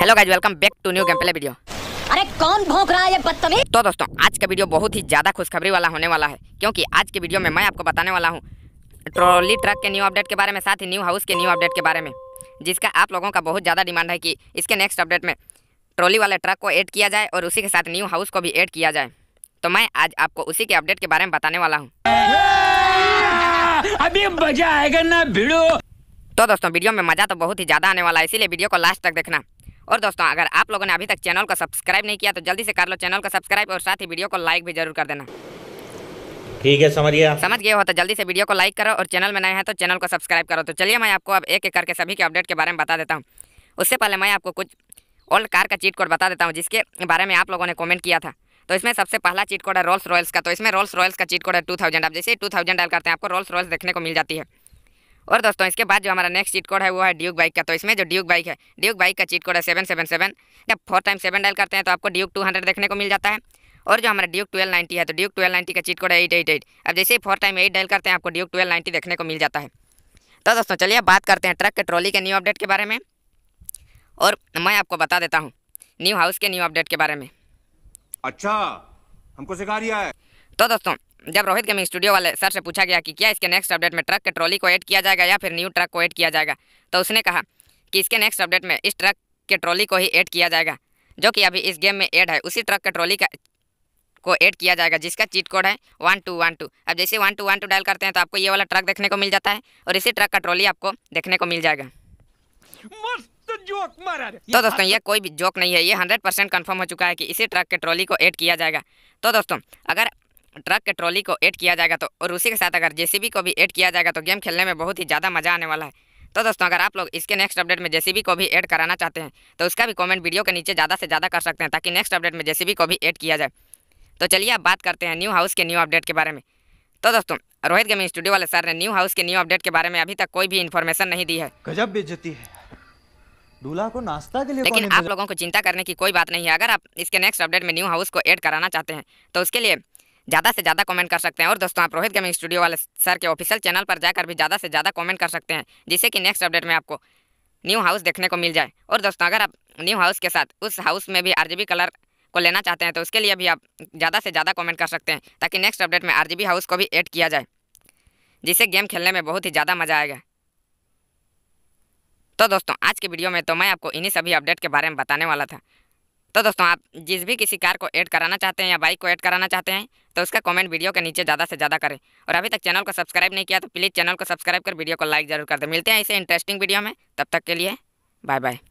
hello guys welcome back to new game video अरे कौन भोंक रहा है ये बदतमीज तो दोस्तों आज का वीडियो बहुत ही ज्यादा खुशखबरी वाला होने वाला है क्योंकि आज के वीडियो में मैं आपको बताने वाला हूँ ट्रॉली ट्रक के न्यू अपडेट के बारे में साथ ही न्यू हाउस के न्यू अपडेट के बारे में जिसका आप लोगों का बहुत ज़्यादा डिमांड है कि इसके नेक्स्ट अपडेट में ट्रॉली वाले ट्रक को ऐड किया जाए और उसी के साथ न्यू हाउस को भी ऐड किया जाए तो मैं आज आपको उसी के अपडेट के बारे में बताने वाला हूँ अभी मजा आएगा ना वीडियो तो दोस्तों वीडियो में मजा तो बहुत ही ज़्यादा आने वाला है इसीलिए वीडियो को लास्ट तक देखना और दोस्तों अगर आप लोगों ने अभी तक चैनल को सब्सक्राइब नहीं किया तो जल्दी से कर लो चैनल को सब्सक्राइब और साथ ही वीडियो को लाइक भी जरूर कर देना ठीक है समझिए समझ गए हो तो जल्दी से वीडियो को लाइक करो और चैनल में नए हैं तो चैनल को सब्सक्राइब करो तो चलिए मैं आपको अब एक एक करके सभी के अपडेट के बारे में बता देता हूँ उससे पहले मैं आपको कुछ ओल्ड कार का चीट कोड बता देता हूँ जिसके बारे में आप लोगों ने कमेंट किया था तो इसमें सबसे पहला चीट कोड है रोल्स रॉयल्स का तो इसमें रोल्स रॉयल्स का चीट कोड है टू थाउजेंड आप जैसे टू थाउजेंड डाल करते हैं आपको रोल्स रॉयल्स देखने को मिल जाती है और दोस्तों इसके बाद जो हमारा नेक्स्ट चीट कोड है वो है ड्यूक बाइक का तो इसमें जो ड्यूक बाइक है ड्यूक बाइक का चीट कोड है सेवन सेवन सेवन जब फोर टाइम सेवन डायल करते हैं तो आपको ड्यूक टू हंड्रेड देखने को मिल जाता है और जो हमारा ड्यूक ट्वेल्व नाइन्टी है तो ड्यूक ट्वेल्व नाइन्टी का चीट कोड है एट एट एट अब जैसे ही फोर टाइम एट डायल करते हैं आपको ड्यूक ट्वेल्व नाइन्टी देखने को मिल जाता है तो दोस्तों चलिए बात करते हैं ट्रक के ट्रॉली के न्यू अपडेट के बारे में और मैं आपको बता देता हूँ न्यू हाउस के न्यू अपडेट के बारे में अच्छा हमको सिखा रिया है तो दोस्तों जब रोहित गेमिंग स्टूडियो वाले सर से पूछा गया कि क्या इसके नेक्स्ट अपडेट में ट्रक के ट्रॉली को ऐड किया जाएगा या फिर न्यू ट्रक को ऐड किया जाएगा तो उसने कहा कि इसके नेक्स्ट अपडेट में इस ट्रक के ट्रॉली को ही ऐड किया जाएगा जो कि अभी इस गेम में ऐड है उसी ट्रक के ट्रॉली का को ऐड किया जाएगा जिसका चीट कोड है वन टू वन टू अब जैसे one two one two dial करते हैं तो आपको ये वाला ट्रक देखने को मिल जाता है और इसी ट्रक का ट्रॉली आपको देखने को मिल जाएगा तो दोस्तों ये कोई भी जोक नहीं है ये हंड्रेड परसेंट कन्फर्म हो चुका है कि इसी ट्रक के ट्रॉली को ऐड किया जाएगा तो दोस्तों अगर ट्रक के ट्रॉली को ऐड किया जाएगा तो और उसी के साथ अगर जेसीबी को भी ऐड किया जाएगा तो गेम खेलने में बहुत ही ज़्यादा मज़ा आने वाला है तो दोस्तों अगर आप लोग इसके नेक्स्ट अपडेट में जेसीबी को भी ऐड कराना चाहते हैं तो उसका भी कमेंट वीडियो के नीचे ज़्यादा से ज़्यादा कर सकते हैं ताकि नेक्स्ट अपडेट में जेसीबी को भी ऐड किया जाए तो चलिए अब बात करते हैं न्यू हाउस के न्यू अपडेट के बारे में तो दोस्तों रोहित गेमिंग स्टूडियो वाले सर ने न्यू हाउस के न्यू अपडेट के बारे में अभी तक कोई भी इन्फॉर्मेशन नहीं दी है गजब बेचती है को नाश्ता के लिए लेकिन आप लोगों को चिंता करने की कोई बात नहीं है अगर आप इसके नेक्स्ट अपडेट में न्यू हाउस को ऐड कराना चाहते हैं तो उसके लिए ज़्यादा से ज़्यादा कमेंट कर सकते हैं और दोस्तों आप रोहित गेमिंग स्टूडियो वाले सर के ऑफिशियल चैनल पर जाकर भी ज़्यादा से ज़्यादा कमेंट कर सकते हैं जिससे कि नेक्स्ट अपडेट में आपको न्यू हाउस देखने को मिल जाए और दोस्तों अगर आप न्यू हाउस के साथ उस हाउस में भी आर कलर को लेना चाहते हैं तो उसके लिए भी आप ज़्यादा से ज़्यादा कॉमेंट कर सकते हैं ताकि नेक्स्ट अपडेट में आर हाउस को भी ऐड किया जाए जिससे गेम खेलने में बहुत ही ज़्यादा मज़ा आएगा तो दोस्तों आज की वीडियो में तो मैं आपको इन्हीं सभी अपडेट के बारे में बताने वाला था तो दोस्तों आप जिस भी किसी कार को ऐड कराना चाहते हैं या बाइक को ऐड कराना चाहते हैं तो उसका कमेंट वीडियो के नीचे ज़्यादा से ज़्यादा करें और अभी तक चैनल को सब्सक्राइब नहीं किया तो प्लीज़ चैनल को सब्सक्राइब कर वीडियो को लाइक जरूर कर दें मिलते हैं इसे इंटरेस्टिंग वीडियो में तब तक के लिए बाय बाय